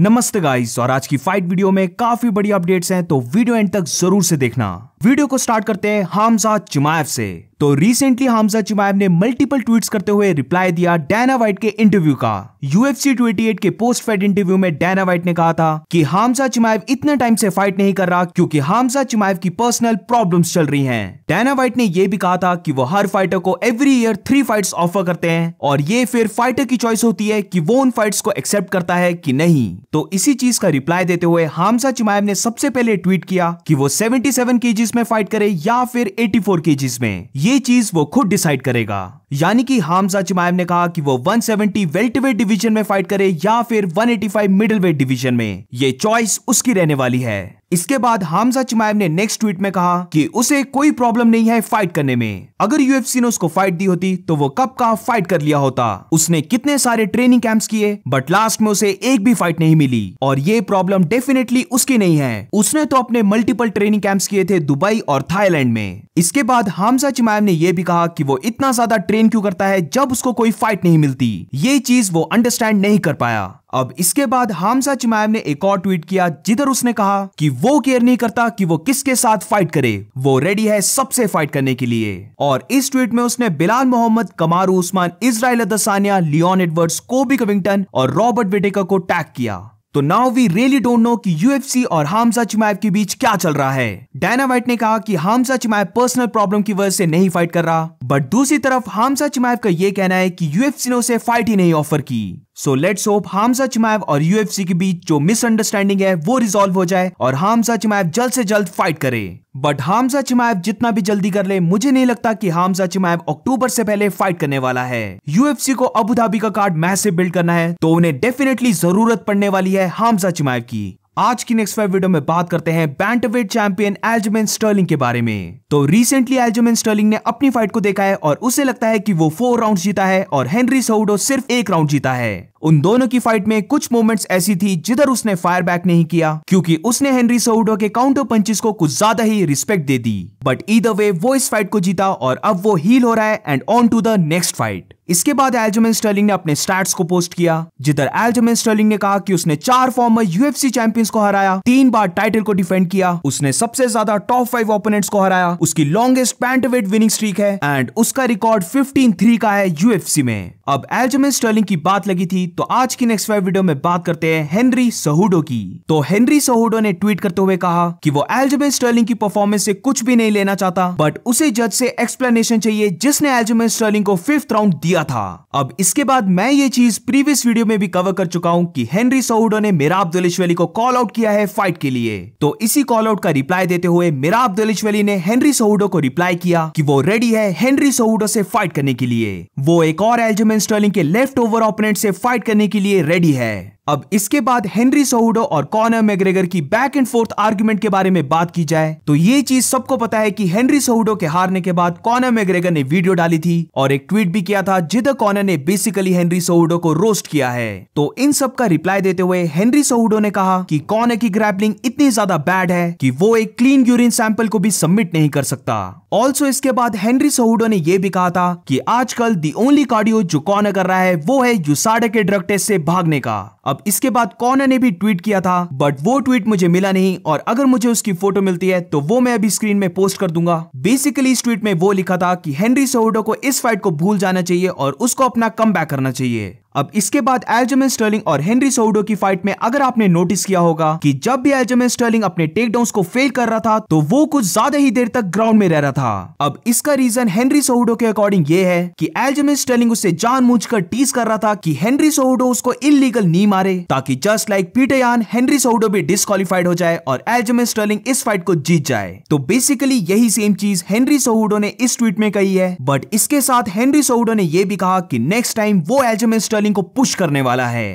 नमस्ते गाइस और आज की फाइट वीडियो में काफी बड़ी अपडेट्स हैं तो वीडियो एंड तक जरूर से देखना वीडियो को स्टार्ट करते हैं हामजा चिमाएव से तो रिसेंटली हमजा चिमायब ने मल्टीपल ट्वीट्स करते हुए रिप्लाई दिया डायना वाइट के इंटरव्यू का यूएफसी 28 के पोस्ट फाइट इंटरव्यू में डायना वाइट ने कहा था कि हमजा चिमायब इतने टाइम से फाइट नहीं कर रहा क्योंकि हमजा चिमायब की पर्सनल प्रॉब्लम्स चल रही हैं डायना वाइट ने यह भी कहा था कि वो हर फाइटर को every year three fights offer करते हैं और ये फिर फाइटर की चॉइस होती है कि वो उन फाइट्स को एक्सेप्ट करता है कि नहीं तो इसी चीज का रिप्लाई देते हुए हमजा चिमायब ने सबसे पहले ट्वीट किया कि वो 77 केजीस में फाइट करे या फिर 84 केजीस में ये चीज वो खुद डिसाइड करेगा यानी कि हामजा चिमायम ने कहा कि वो 170 वेल्टवेट डिविजन में फाइट करे या फिर 185 मिडिल वेट डिविजन में ये चॉइस उसकी रहने वाली है इसके बाद हामजा चिमायब ने नेक्स्ट ट्वीट में कहा कि उसे कोई प्रॉब्लम नहीं है फाइट करने में अगर यूएफसी ने उसको फाइट दी होती तो वो कब का फाइट कर लिया होता उसने कितने सारे ट्रेनिंग कैंप्स किए बट लास्ट में उसे एक भी फाइट नहीं मिली और ये प्रॉब्लम डेफिनेटली उसकी नहीं है उसने तो अपने मल्टीपल ट्रेनिंग कैंप्स किए थे दुबई और थाईलैंड में इसके बाद हामजा चिमायब ने यह भी कहा कि वो इतना ज्यादा ट्रेन क्यों करता है जब उसको कोई फाइट नहीं मिलती ये चीज वो अंडरस्टैंड नहीं कर पाया अब इसके बाद हामजा चिमायम ने एक और ट्वीट किया जिधर उसने कहा कि वो केयर नहीं करता कि वो किसके साथ फाइट करे वो रेडी है सबसे फाइट करने के लिए और इस ट्वीट में उसने Belal Muhammad Kamaru Usman Israel Adesanya Leon Edwards Colby Covington और रॉबर्ट वेटेकर को टैग किया तो now we really don't know कि यूएफसी और हामसा चिमायव के बीच क्या चल रहा है डायनावाइट ने कहा कि हामसा चिमायव पर्सनल प्रॉब्लम की वजह से नहीं फाइट कर रहा बट दूसरी तरफ हामसा चिमाएव का यह कहना है कि यूएफसी ने उसे फाइट ही नहीं ऑफर की सो लेट्स होप हामसा चिमाएव और यूएफसी के बीच जो मिसअंडरस्टैंडिंग है वो रिजोल्व हो जाए और हामसा चिमाएव जल्द से जल्द फाइट करे बट हामसा चिमाएव जितना भी जल्दी कर ले मुझे नहीं लगता कि हामसा चिमाएव अक्टूबर से पहले फाइट करने वाला है यूएफसी को अबू धाबी का कार्ड मैसिव बिल्ड करना है तो उन्हें डेफिनेटली जरूरत पड़ने वाली है हामसा चिमाएव की आज की नेक्स्ट फाइव वीडियो में बात करते हैं बैंटवेट चैंपियन एल्जमेन स्टर्लिंग के बारे में तो रिसेंटली एल्जमेन स्टर्लिंग ने अपनी फाइट को देखा है और उसे लगता है कि वो फोर राउंड जीता है और हेनरी सोडो सिर्फ एक राउंड जीता है उन दोनों की फाइट में कुछ मोमेंट्स ऐसी थी जिधर उसने फायर बैक नहीं किया क्योंकि उसने हेनरी सऊडो के काउंटर पंचेस को कुछ ज्यादा ही रिस्पेक्ट दे दी बट ईदर वे वो इस फाइट को जीता और अब वो हील हो रहा है and on to the next fight इसके बाद एल्जमिन स्टर्लिंग ने अपने स्टैट्स को पोस्ट किया जिधर एल्जमिन स्टर्लिंग ने कहा कि उसने चार फॉर्मर यूएफसी चैंपियंस को हराया तीन बार टाइटल को डिफेंड किया उसने सबसे ज्यादा टॉप फाइव ओपोनेंट्स को हराया उसकी लॉन्गेस्ट पैंटवेट विनिंग स्ट्रीक है एंड उसका रिकॉर्ड फिफ्टीन थ्री का है यूएफसी में अब एल्जमिन स्टर्लिंग की बात लगी थी तो आज की नेक्स्ट फाइव वीडियो में बात करते हैं हेनरी सहुडो की तो हेनरी सहुडो ने ट्वीट करते हुए कहा कि वो एल्जमिन स्टर्लिंग की परफॉर्मेंस से कुछ भी नहीं लेना चाहता बट उसे जज से एक्सप्लेनेशन चाहिए जिसने एल्जमिन स्टर्लिंग को फिफ्थ राउंड दिया था अब इसके बाद मैं ये चीज प्रीवियस वीडियो में भी कवर कर चुका हूँ की हेनरी सहुडो ने मिराब दलिशवेली को कॉल आउट किया है फाइट के लिए तो इसी कॉल आउट का रिप्लाई देते हुए मिराब दलिशवेली ने हेनरी सहुडो को रिप्लाई किया कि वो रेडी है हेनरी सहुडो से फाइट करने के लिए वो एक और एल्जमिन स्टर्लिंग के लेफ्ट ओवर ऑपोनेंट से फाइट करने के लिए रेडी है अब इसके बाद हेनरी सोहुडो और कॉनर मैग्रेगर की बैक एंड फोर्थ आर्ग्यूमेंट के बारे में बात की जाए तो ये चीज सबको पता है कि हेनरी सोहुडो के हारने के बाद कॉनर मैग्रेगर ने वीडियो डाली थी और एक ट्वीट भी किया था जिधर कॉनर ने बेसिकली हेनरी सोहुडो को रोस्ट किया है तो इन सब का रिप्लाई देते हुए हेनरी सोहुडो ने कहा कि कॉनर की ग्रैपलिंग इतनी ज्यादा बैड है कि वो एक क्लीन यूरिन सैंपल को भी सबमिट नहीं कर सकता ऑल्सो इसके बाद हेनरी सोहुडो ने यह भी कहा था कि आजकल दी ओनली कार्डियो जो कॉनर कर रहा है वो है यूसाडा के ड्रग टेस्ट से भागने का अब इसके बाद कॉनर ने भी ट्वीट किया था बट वो ट्वीट मुझे मिला नहीं और अगर मुझे उसकी फोटो मिलती है तो वो मैं अभी स्क्रीन में पोस्ट कर दूंगा बेसिकली इस ट्वीट में वो लिखा था कि हेनरी सोहडो को इस फाइट को भूल जाना चाहिए और उसको अपना कम करना चाहिए अब इसके बाद एल्जमिन स्टर्लिंग और हेनरी सोडो की फाइट में अगर आपने नोटिस किया होगा कि जब भी एल्जमिन स्टर्लिंग अपने टेकडाउन को फेल कर रहा था तो वो कुछ ज्यादा ही देर तक ग्राउंड में रह रहा था अब इसका रीजन हेनरी सोहडो के अकॉर्डिंग ये है कि एल्जमिन स्टर्लिंग उससे कर टीस कर रहा था कि हेनरी सोहडो उसको इनलीगल नहीं मारे ताकि just like Petr Yan Henry Cejudo भी डिस्कालीफाइड हो जाए और एल्जमिन स्टर्लिंग इस फाइट को जीत जाए तो बेसिकली यही सेम चीज हेनरी सोहडो ने इस ट्वीट में कही है बट इसके साथ हेनरी सोहडो ने यह भी कहा कि नेक्स्ट टाइम वो एल्जमिन स्टर्लिंग सेलिंग को पुश करने वाला है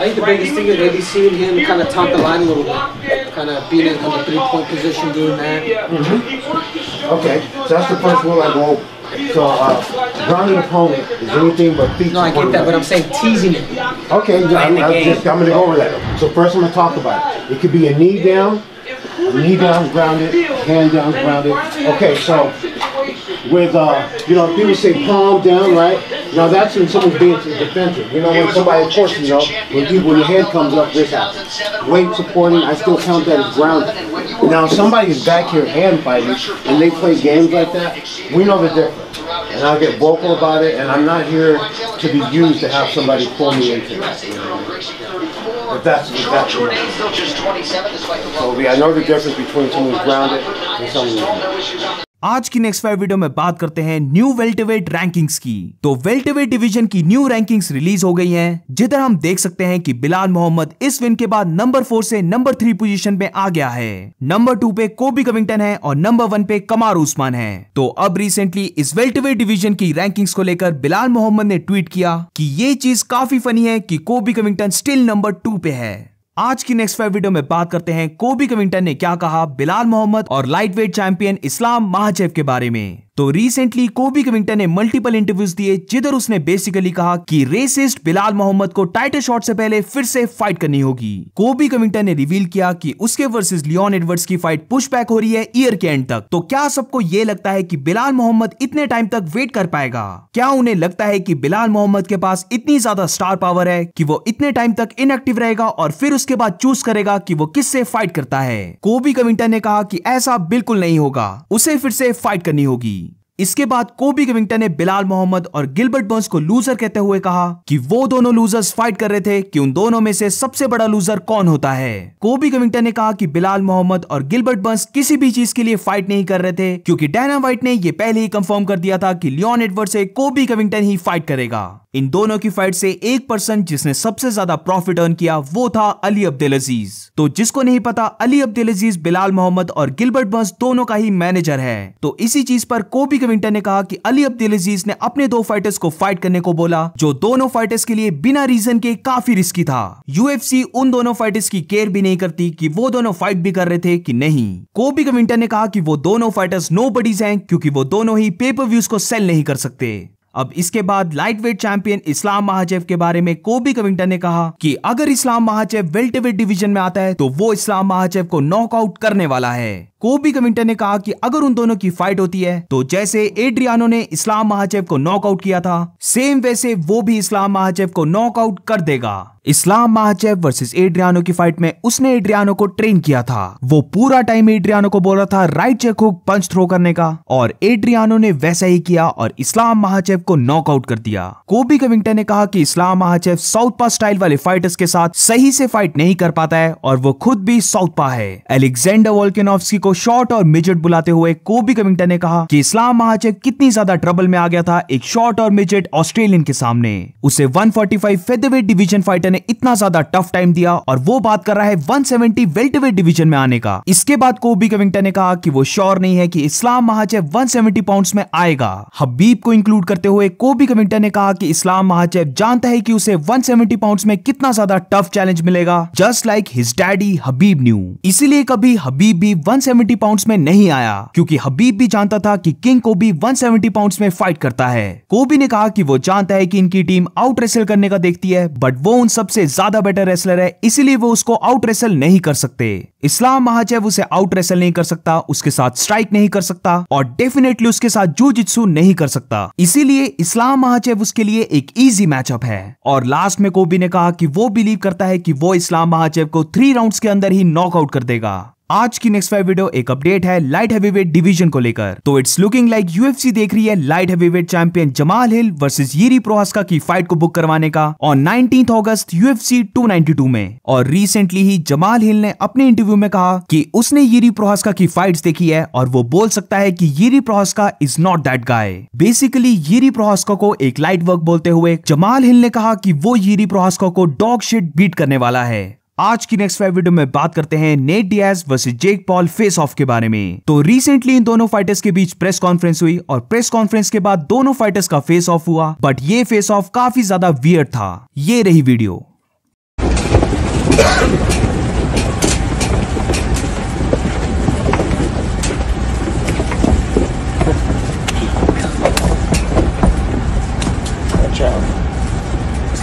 I think the biggest thing you've really seen him kind of top the line a little bit, kind of being in kind of three-point position, doing that. Mm-hmm. Okay, so that's the first rule I go. So uh, grounding opponent is anything but feet. No, I get that, but I'm saying teasing it. Okay, I'm, I'm just I'm gonna go over that. So first, I'm gonna talk about it. It could be a knee down, a knee down grounded, hand down grounded. Okay, so with, uh, you know, people say palm down, right? Now that's when someone's being defensive. You know, when somebody, of course, you know, when when your head comes up, this happens. Weight supporting, I still count that as grounding. Now, if somebody's back here hand fighting and they play games like that, we know the difference. And I'll get vocal about it, and I'm not here to be used to have somebody pull me into that. But that's exactly what I I know the difference between someone who's grounded and someone who's आज की next five video में बात करते हैं new वेल्टेवेट rankings की तो welterweight division की new rankings release हो गई हैं जिधर हम देख सकते हैं कि बिलाल मोहम्मद इस विन के बाद नंबर फोर से नंबर थ्री पोजीशन पे आ गया है नंबर टू पे कोबी कविंगटन है और नंबर वन पे कमार उस्मान है तो अब रिसेंटली इस वेल्टेवेट डिवीजन की रैंकिंग्स को लेकर बिलाल मोहम्मद ने ट्वीट किया की कि ये चीज काफी फनी है की कोबी कविंगटन स्टिल नंबर टू पे है आज की नेक्स्ट फाइव वीडियो में बात करते हैं कोबी कविंटन ने क्या कहा बिलाल मोहम्मद और लाइटवेट चैंपियन इस्लाम महाजेब के बारे में तो रिसेंटली कोबी कविंगटन ने मल्टीपल इंटरव्यूज दिए जिधर उसने बेसिकली कहा कि रेसिस्ट बिलाल मोहम्मद को टाइटल शॉट से पहले फिर से फाइट करनी होगी कोबी कविंगटन ने रिवील किया कि उसके वर्सेस लियोन एडवर्ड्स की फाइट पुश बैक हो रही है ईयर के एंड तक तो क्या सबको ये लगता है की बिलाल मोहम्मद इतने टाइम तक वेट कर पाएगा क्या उन्हें लगता है की बिलाल मोहम्मद के पास इतनी ज्यादा स्टार पावर है की वो इतने टाइम तक इनएक्टिव रहेगा और फिर उसके बाद चूज करेगा की वो किससे फाइट करता है कोबी कविंगटन ने कहा की ऐसा बिल्कुल नहीं होगा उसे फिर से फाइट करनी होगी इसके बाद कोबी किविंगटन ने बिलाल मोहम्मद और गिलबर्ट बर्न्स को लूजर कहते हुए कहा कि वो दोनों लूजर्स फाइट कर रहे थे कि उन दोनों में से सबसे बड़ा लूजर कौन होता है कोबी किविंगटन ने कहा कि बिलाल मोहम्मद और गिलबर्ट बर्न्स किसी भी चीज के लिए फाइट नहीं कर रहे थे क्योंकि डायना व्हाइट ने यह पहले ही कंफर्म कर दिया था कि लियोन एडवर्ड से कोबी किविंगटन ही फाइट करेगा इन दोनों की फाइट से एक पर्सन जिसने सबसे ज्यादा प्रॉफिट अर्न किया वो था अली अब्दुल अजीज तो जिसको नहीं पता अली अब्दुल अजीज बिलाल मोहम्मद और गिलबर्ट बस दोनों का ही मैनेजर है तो इसी चीज पर कोबी कविंटर ने कहा कि अली अब्दुल अजीज ने अपने दो फाइटर्स को फाइट करने को बोला जो दोनों फाइटर्स के लिए बिना रीजन के काफी रिस्की था यूएफसी उन दोनों फाइटर्स की केयर भी नहीं करती की वो दोनों फाइट भी कर रहे थे की नहीं कोबी कविंटर ने कहा की वो दोनों फाइटर्स नो बडीज हैं क्योंकि वो दोनों ही पेपर व्यूज को सेल नहीं कर सकते अब इसके बाद lightweight champion Islam Makhachev के बारे में कोबी कविंटन ने कहा कि अगर इस्लाम महाजेव वेल्टवेट डिवीजन में आता है तो वो इस्लाम महाजेव को नॉकआउट करने वाला है कोबी कविंटन ने कहा कि अगर उन दोनों की फाइट होती है तो जैसे एड्रियानो ने इस्लाम महाजेव को नॉकआउट किया था सेम वैसे वो भी इस्लाम महाजेव को नॉकआउट कर देगा इस्लाम महाचेव वर्सेस एड्रियानो की फाइट में उसने एड्रियानो को ट्रेन किया था वो पूरा टाइम एड्रियानो को बोल रहा था right check hook punch throw करने का और एड्रियानो ने वैसा ही किया और इस्लाम महाचेव को नॉकआउट कर दिया कोबी कविंगटन ने कहा कि Islam Makhachev southpaw style वाले फाइटर्स के साथ सही से फाइट नहीं कर पाता है और वो खुद भी साउथ पा है एलेक्सेंडर वोल्केनोव्स्की को शॉर्ट और मिजट बुलाते हुए कोबी कविंगटन ने कहा कि इस्लाम महाचेव कितनी ज्यादा ट्रबल में आ गया था एक शॉर्ट और मिजट ऑस्ट्रेलियन के सामने उसे 145 फेदरवेट डिवीजन फाइटर ने ने इतना ज्यादा टफ टाइम दिया और वो बात कर रहा है 170 वेल्टवेट डिविजन में आने का इसके बाद कोबी कविंगटन ने कहा कि वो श्योर नहीं है कि इस्लाम महाचेव 170 पाउंड में आएगा हबीब को इंक्लूड करते हुए कोबी कविंगटन ने कहा कि इस्लाम महाचे जानता है कि उसे 170 पाउंड में कितना ज्यादा टफ चैलेंज मिलेगा just like his daddy Khabib न्यू इसीलिए कभी हबीब भी 170 पाउंड्स में नहीं आया क्योंकि हबीब भी जानता था कि किंग कोबी 170 पाउंड्स में फाइट करता है कोबी ने कहा कि वो जानता है कि इनकी टीम आउट रेसल करने का देखती है बट वो उन सब सबसे ज्यादा बेटर रेसलर है इसीलिए वो उसको आउट रेसल नहीं कर सकते इस्लाम महाचेव उसे आउट रेसल नहीं कर सकता उसके साथ स्ट्राइक नहीं कर सकता और डेफिनेटली उसके साथ जू जित्सु नहीं कर सकता इसीलिए इस्लाम महाचेव उसके लिए एक इजी मैचअप है और लास्ट में कोबी ने कहा कि वो बिलीव करता है कि वो इस्लाम महाचेव को थ्री राउंड्स के अंदर ही नॉकआउट कर देगा आज की नेक्स्ट फाइव वीडियो एक अपडेट है लाइट हैवी वेट डिवीजन को लेकर तो इट्स लुकिंग लाइक यूएफसी देख रही है light heavyweight champion Jamahal Hill versus Jiri Prochazka की फाइट को बुक करवाने का और 19 अगस्त यूएफसी 292 में और रिसेंटली ही जमाल हिल ने अपने इंटरव्यू में कहा कि उसने येरी प्रोहास्का की फाइट देखी है और वो बोल सकता है की Jiri Prochazka is not that guy basically Jiri Prochazka को एक लाइट वर्क बोलते हुए जमाल हिल ने कहा की वो येरी प्रोहास्का को डॉग शेड बीट करने वाला है आज की नेक्स्ट फाइव वीडियो में बात करते हैं Nate Diaz versus Jake Paul face off के बारे में तो रिसेंटली इन दोनों फाइटर्स के बीच प्रेस कॉन्फ्रेंस हुई और प्रेस कॉन्फ्रेंस के बाद दोनों फाइटर्स का फेस ऑफ हुआ बट ये फेस ऑफ काफी ज्यादा वियर था ये रही video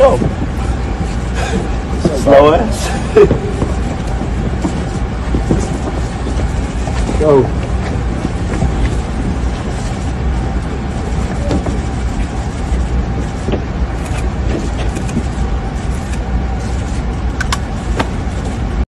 Let's go. Slow ass. Go.